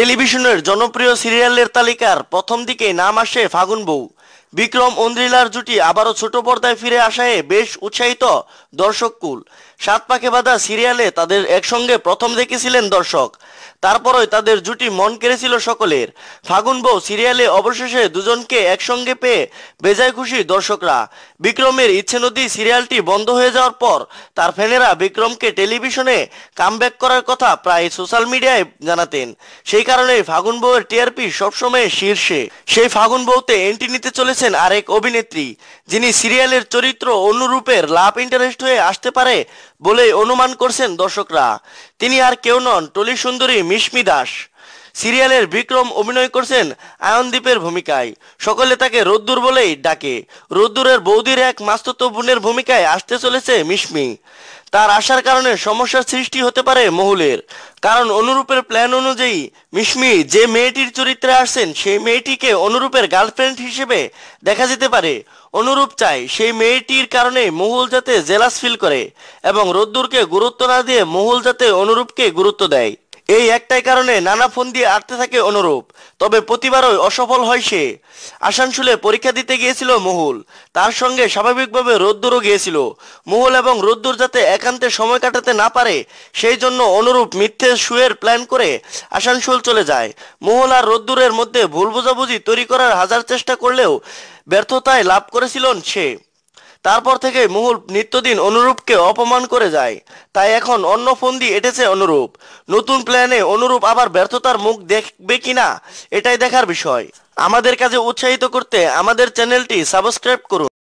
টেলিভিশনের জনপ্রিয় সিরিয়ালের তালিকার প্রথম দিকে নাম আসে ফাগুন বউ বিক্রম অন্দ্রিলার জুটি আবারও ছোট পর্দায় ফিরে আসায় বেশ উৎসাহিত দর্শককুল সাত পাখে বাঁধা সিরিয়ালে তাদের একসঙ্গে প্রথম দেখেছিলেন দর্শক তারপরই তাদের জুটি মন কেড়েছিল সকলের ফাগুন বউ সিরিয়ালে অবশেষে দুজনকে একসঙ্গে পেয়ে বেজায় খুশি দর্শকরা বিক্রমের ইচ্ছে নদী সিরিয়ালটি বন্ধ হয়ে যাওয়ার পর তার ফ্যানেরা বিক্রমকে টেলিভিশনে কামব্যাক করার কথা প্রায় সোশ্যাল মিডিয়ায় জানাতেন সেই কারণে ফাগুন বউয়ের টিআরপি সবসময় শীর্ষে সেই ফাগুন বউতে এন্ট্রি নিতে চলেছে করেছেন আরেক অভিনেত্রী যিনি সিরিয়ালের চরিত্র অনুরূপের লাভ ইন্টারেস্ট হয়ে আসতে পারে বলে অনুমান করছেন দর্শকরা তিনি আর কেউ নন টলি সুন্দরী মিশমি দাস সিরিয়ালের বিক্রম অভিনয় করছেন আয়নদীপের ভূমিকায় সকলে তাকে রোদ্দুর বলেই ডাকে রোদ্দুরের বৌদির এক মাস্তত বোনের ভূমিকায় আসতে চলেছে মিশমি তার আসার কারণে সমস্যার সৃষ্টি হতে পারে মহুলের কারণ অনুরূপের প্ল্যান অনুযায়ী মিশমি যে মেয়েটির চরিত্রে আসছেন সেই মেয়েটিকে অনুরূপের গার্লফ্রেন্ড হিসেবে দেখা যেতে পারে অনুরূপ চাই সেই মেয়েটির কারণে মহুল যাতে জেলাস ফিল করে এবং রোদ্দুরকে গুরুত্ব না দিয়ে মহুল যাতে অনুরূপকে গুরুত্ব দেয় এই একটাই কারণে নানা ফোন দিয়ে আটতে থাকে অনুরূপ তবে প্রতিবারই অসফল হয় সে আসানসোলে পরীক্ষা দিতে গিয়েছিল মহুল তার সঙ্গে স্বাভাবিকভাবে রোদ্দুরও গিয়েছিল মহুল এবং রোদ্দুর যাতে একান্তে সময় কাটাতে না পারে সেই জন্য অনুরূপ মিথ্যে শুয়ের প্ল্যান করে আসানসোল চলে যায় মহুল আর রোদ্দুরের মধ্যে ভুল বোঝাবুঝি তৈরি করার হাজার চেষ্টা করলেও ব্যর্থতায় লাভ করেছিলেন সে তারপর থেকে মুহুল নিত্যদিন অনুরূপকে অপমান করে যায় তাই এখন অন্য ফন্দি এটেছে অনুরূপ নতুন প্ল্যানে অনুরূপ আবার ব্যর্থতার মুখ দেখবে কিনা এটাই দেখার বিষয় আমাদের কাজে উৎসাহিত করতে আমাদের চ্যানেলটি সাবস্ক্রাইব করুন